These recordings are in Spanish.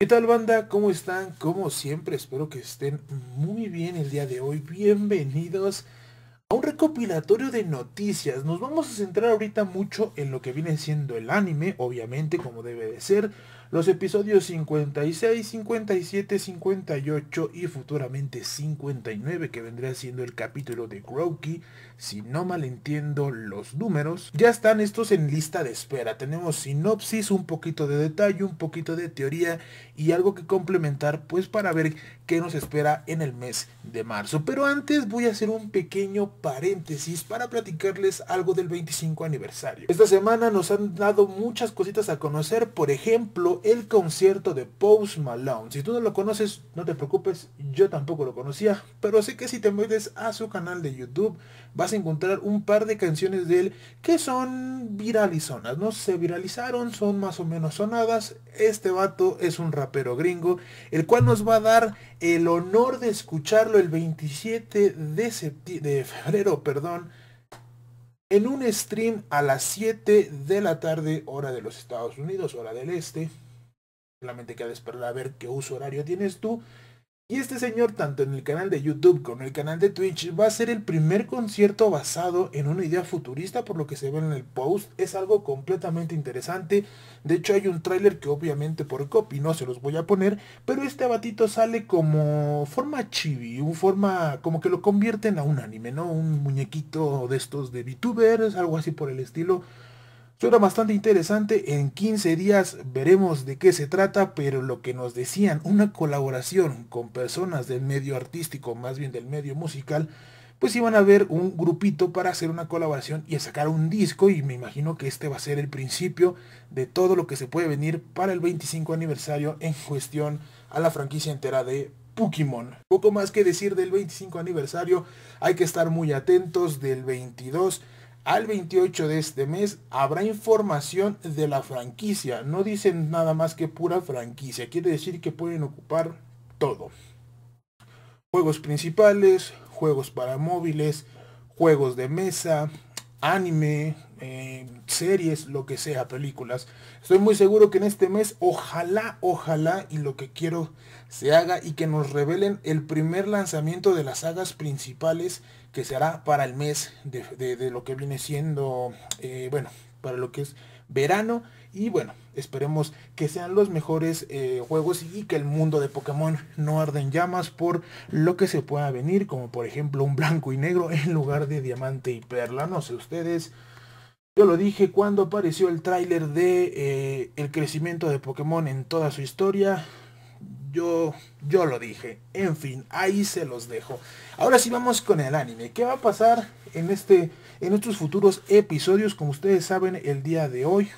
¿Qué tal banda? ¿Cómo están? Como siempre, espero que estén muy bien el día de hoy. Bienvenidos a un recopilatorio de noticias. Nos vamos a centrar ahorita mucho en lo que viene siendo el anime, obviamente como debe de ser. Los episodios 56, 57, 58 y futuramente 59, que vendría siendo el capítulo de Grokey, si no malentiendo los números, ya están estos en lista de espera. Tenemos sinopsis, un poquito de detalle, un poquito de teoría y algo que complementar, pues para ver qué nos espera en el mes de marzo. Pero antes voy a hacer un pequeño paréntesis para platicarles algo del 25 aniversario. Esta semana nos han dado muchas cositas a conocer, por ejemplo, el concierto de Post Malone. Si tú no lo conoces, no te preocupes, yo tampoco lo conocía, pero sé que si te mueves a su canal de YouTube vas a encontrar un par de canciones de él que son viralizonas, no se viralizaron, son más o menos sonadas. Este vato es un rapero gringo, el cual nos va a dar el honor de escucharlo el 27 de, de febrero, perdón en un stream a las 7 de la tarde, hora de los Estados Unidos, hora del Este, Solamente queda esperar a ver qué uso horario tienes tú. Y este señor, tanto en el canal de YouTube como en el canal de Twitch, va a ser el primer concierto basado en una idea futurista, por lo que se ve en el post. Es algo completamente interesante. De hecho, hay un tráiler que obviamente por copy no se los voy a poner, pero este abatito sale como forma chibi, un forma como que lo convierten a un anime, ¿no? Un muñequito de estos de VTubers, algo así por el estilo. Era bastante interesante, en 15 días veremos de qué se trata, pero lo que nos decían, una colaboración con personas del medio artístico, más bien del medio musical, pues iban a ver un grupito para hacer una colaboración y sacar un disco y me imagino que este va a ser el principio de todo lo que se puede venir para el 25 aniversario en cuestión a la franquicia entera de Pokémon. Poco más que decir del 25 aniversario, hay que estar muy atentos del 22 al 28 de este mes habrá información de la franquicia. No dicen nada más que pura franquicia. Quiere decir que pueden ocupar todo. Juegos principales, juegos para móviles, juegos de mesa, anime, eh, series, lo que sea, películas. Estoy muy seguro que en este mes, ojalá, ojalá, y lo que quiero se haga y que nos revelen el primer lanzamiento de las sagas principales que se hará para el mes de, lo que viene siendo, eh, bueno, para lo que es verano. Y bueno, esperemos que sean los mejores eh, juegos y que el mundo de Pokémon no arden llamas por lo que se pueda venir, como por ejemplo un blanco y negro en lugar de diamante y perla. No sé ustedes. Yo lo dije cuando apareció el tráiler de eh, el crecimiento de Pokémon en toda su historia. Yo, yo lo dije. En fin, ahí se los dejo. Ahora sí vamos con el anime. ¿Qué va a pasar en, este, en estos futuros episodios? Como ustedes saben, el día de hoy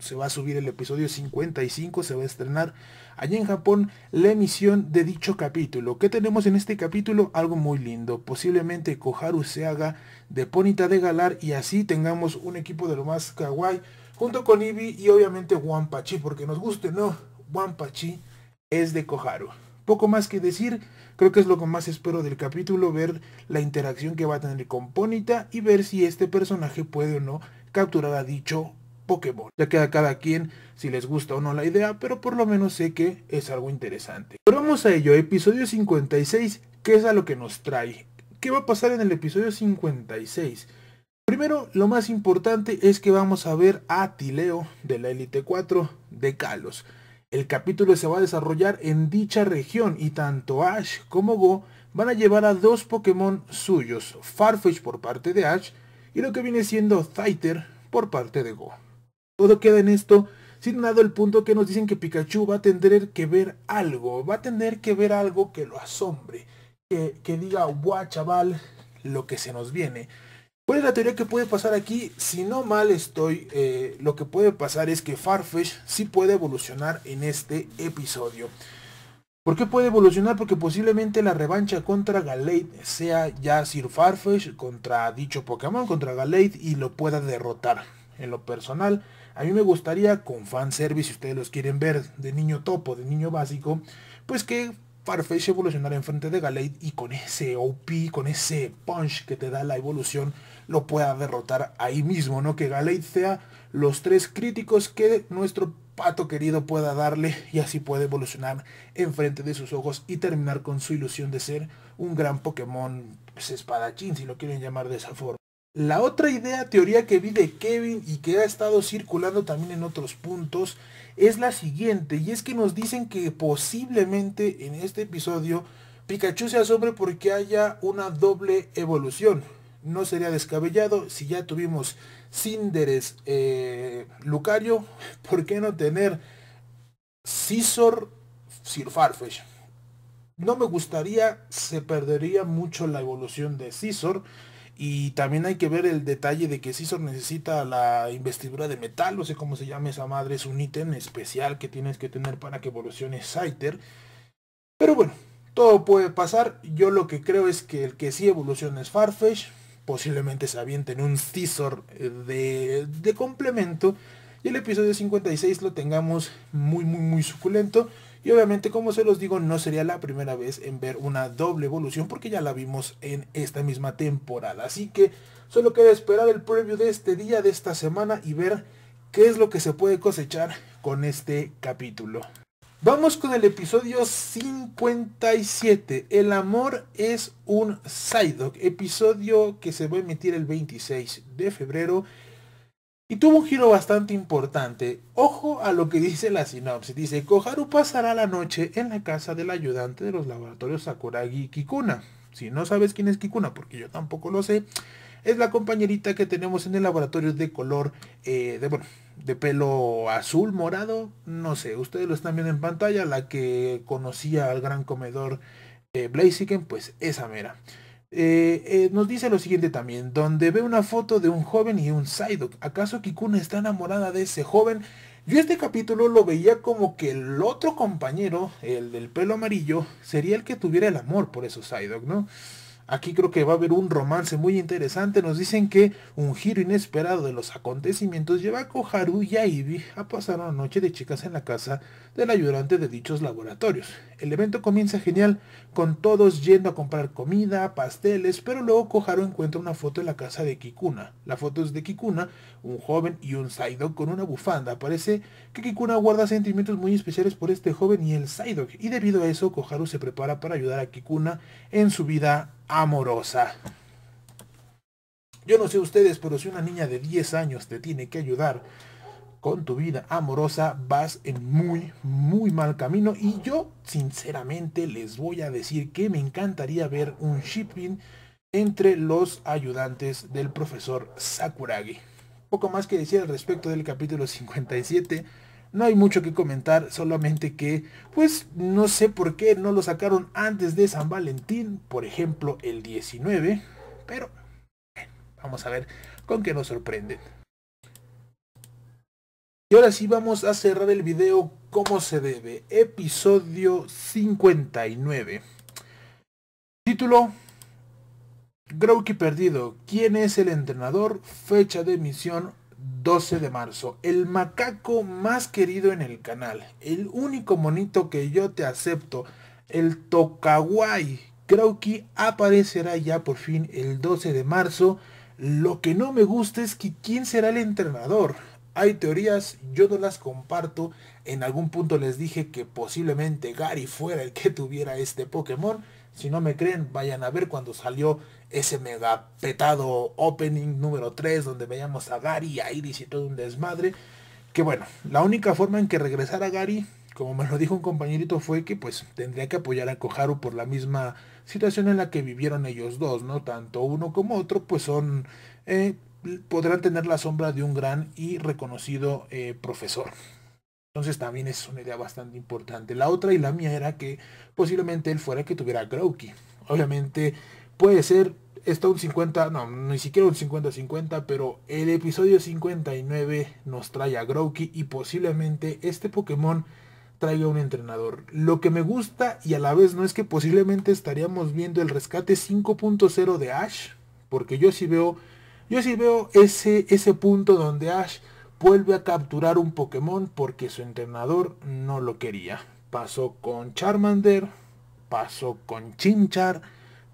se va a subir el episodio 55, se va a estrenar allí en Japón la emisión de dicho capítulo. ¿Qué tenemos en este capítulo? Algo muy lindo. Posiblemente Koharu se haga de Ponita de Galar y así tengamos un equipo de lo más kawaii junto con Ibi y obviamente Wampachi, porque nos guste, ¿no? Wampachi es de Koharu. Poco más que decir, creo que es lo que más espero del capítulo, ver la interacción que va a tener con Ponita y ver si este personaje puede o no capturar a dicho Pokémon. Ya queda cada quien si les gusta o no la idea, pero por lo menos sé que es algo interesante. Pero vamos a ello, episodio 56, qué es a lo que nos trae. ¿Qué va a pasar en el episodio 56? Primero, lo más importante es que vamos a ver a Tileo de la Elite 4 de Kalos. El capítulo se va a desarrollar en dicha región y tanto Ash como Go van a llevar a dos Pokémon suyos, Farfetch por parte de Ash y lo que viene siendo Fighter por parte de Go todo queda en esto, sin dado el punto que nos dicen que Pikachu va a tener que ver algo, va a tener que ver algo que lo asombre, que, diga, guau chaval, lo que se nos viene. ¿Cuál es la teoría que puede pasar aquí? Si no mal estoy, eh, lo que puede pasar es que Farfetch sí puede evolucionar en este episodio. ¿Por qué puede evolucionar? Porque posiblemente la revancha contra Galate sea ya Sir Farfetch contra dicho Pokémon, contra Galate y lo pueda derrotar. En lo personal, a mí me gustaría con fanservice, si ustedes los quieren ver, de niño topo, de niño básico, pues que Farfetch evolucionara enfrente de Galate y con ese OP, con ese punch que te da la evolución, lo pueda derrotar ahí mismo, ¿no? Que Galate sea los tres críticos que nuestro pato querido pueda darle y así puede evolucionar enfrente de sus ojos y terminar con su ilusión de ser un gran Pokémon pues, espadachín, si lo quieren llamar de esa forma. La otra idea, teoría que vi de Kevin y que ha estado circulando también en otros puntos es la siguiente, y es que nos dicen que posiblemente en este episodio Pikachu se asombre porque haya una doble evolución. No sería descabellado si ya tuvimos Cinderes eh, Lucario, ¿por qué no tener Scizor Sir No me gustaría, se perdería mucho la evolución de Scizor. Y también hay que ver el detalle de que Scizor necesita la investidura de metal, no sé cómo se llama esa madre, es un ítem especial que tienes que tener para que evolucione Scyther. Pero bueno, todo puede pasar. Yo lo que creo es que el que sí evoluciona es Farfetch. Posiblemente se avienten un Scizor de, de complemento. Y el episodio 56 lo tengamos muy, muy, muy suculento. Y obviamente, como se los digo, no sería la primera vez en ver una doble evolución porque ya la vimos en esta misma temporada. Así que solo queda esperar el previo de este día, de esta semana y ver qué es lo que se puede cosechar con este capítulo. Vamos con el episodio 57. El amor es un Psyduck. Episodio que se va a emitir el 26 de febrero y tuvo un giro bastante importante. Ojo a lo que dice la sinopsis. Dice, Koharu pasará la noche en la casa del ayudante de los laboratorios Sakuragi Kikuna. Si no sabes quién es Kikuna, porque yo tampoco lo sé, es la compañerita que tenemos en el laboratorio de color, eh, de, bueno, de pelo azul, morado, no sé, ustedes lo están viendo en pantalla, la que conocía al gran comedor eh, Blaziken, pues esa mera. Eh, eh, nos dice lo siguiente también, donde ve una foto de un joven y un Psyduck. ¿Acaso Kikuna está enamorada de ese joven? Yo este capítulo lo veía como que el otro compañero, el del pelo amarillo, sería el que tuviera el amor por esos Psyduck, ¿no? Aquí creo que va a haber un romance muy interesante. Nos dicen que un giro inesperado de los acontecimientos lleva a Koharu y a Ivy a pasar una noche de chicas en la casa del ayudante de dichos laboratorios. El evento comienza genial, con todos yendo a comprar comida, pasteles, pero luego Koharu encuentra una foto en la casa de Kikuna. La foto es de Kikuna, un joven y un Psyduck con una bufanda. Parece que Kikuna guarda sentimientos muy especiales por este joven y el Psyduck... y debido a eso Koharu se prepara para ayudar a Kikuna en su vida amorosa. Yo no sé ustedes, pero si una niña de 10 años te tiene que ayudar con tu vida amorosa vas en muy, muy mal camino. Y yo, sinceramente, les voy a decir que me encantaría ver un shipping entre los ayudantes del profesor Sakuragi. Poco más que decir al respecto del capítulo 57. No hay mucho que comentar, solamente que, pues, no sé por qué no lo sacaron antes de San Valentín, por ejemplo, el 19. Pero, vamos a ver con qué nos sorprenden. Y ahora sí vamos a cerrar el video como se debe. Episodio 59. Título. Groky perdido. ¿Quién es el entrenador? Fecha de emisión 12 de marzo. El macaco más querido en el canal. El único monito que yo te acepto. El Tokawai. Grouki aparecerá ya por fin el 12 de marzo. Lo que no me gusta es que quién será el entrenador hay teorías, yo no las comparto. En algún punto les dije que posiblemente Gary fuera el que tuviera este Pokémon. Si no me creen, vayan a ver cuando salió ese mega petado opening número 3 donde veíamos a Gary, a Iris y todo un desmadre. Que bueno, la única forma en que regresara Gary, como me lo dijo un compañerito, fue que pues tendría que apoyar a Koharu por la misma situación en la que vivieron ellos dos, ¿no? Tanto uno como otro pues son eh, podrán tener la sombra de un gran y reconocido eh, profesor. Entonces también es una idea bastante importante. La otra y la mía era que posiblemente él fuera que tuviera Growky. Obviamente puede ser, está un 50, no, ni siquiera un 50-50, pero el episodio 59 nos trae a Growky y posiblemente este Pokémon traiga un entrenador. Lo que me gusta y a la vez no es que posiblemente estaríamos viendo el rescate 5.0 de Ash, porque yo sí veo yo sí veo ese, ese punto donde Ash vuelve a capturar un Pokémon porque su entrenador no lo quería. Pasó con Charmander, pasó con Chinchar,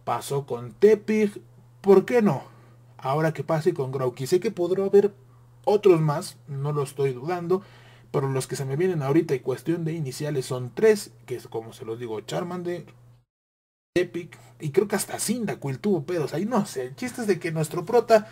pasó con Tepig, ¿por qué no? Ahora que pase con Grouki. sé que podrá haber otros más, no lo estoy dudando, pero los que se me vienen ahorita y cuestión de iniciales son tres, que es como se los digo, Charmander, Epic, y creo que hasta el tuvo pedos ahí, no sé, el chiste es de que nuestro prota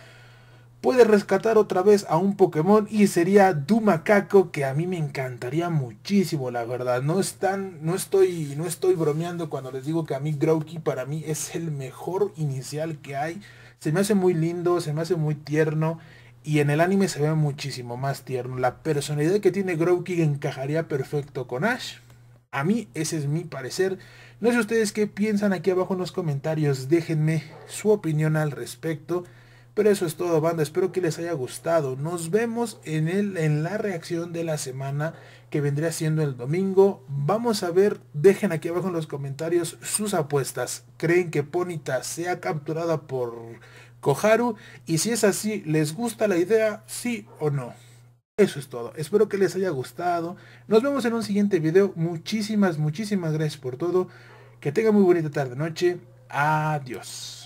puede rescatar otra vez a un Pokémon y sería Dumacaco que a mí me encantaría muchísimo, la verdad. No están, no estoy, no estoy bromeando cuando les digo que a mí Growki para mí es el mejor inicial que hay. Se me hace muy lindo, se me hace muy tierno y en el anime se ve muchísimo más tierno. La personalidad que tiene Growky encajaría perfecto con Ash. A mí ese es mi parecer. No sé ustedes qué piensan aquí abajo en los comentarios. Déjenme su opinión al respecto. Pero eso es todo, banda. Espero que les haya gustado. Nos vemos en, el, en la reacción de la semana que vendría siendo el domingo. Vamos a ver, dejen aquí abajo en los comentarios sus apuestas. ¿Creen que Ponita sea capturada por Koharu? Y si es así, ¿les gusta la idea? Sí o no. Eso es todo. Espero que les haya gustado. Nos vemos en un siguiente video. Muchísimas, muchísimas gracias por todo. Que tengan muy bonita tarde, noche. Adiós.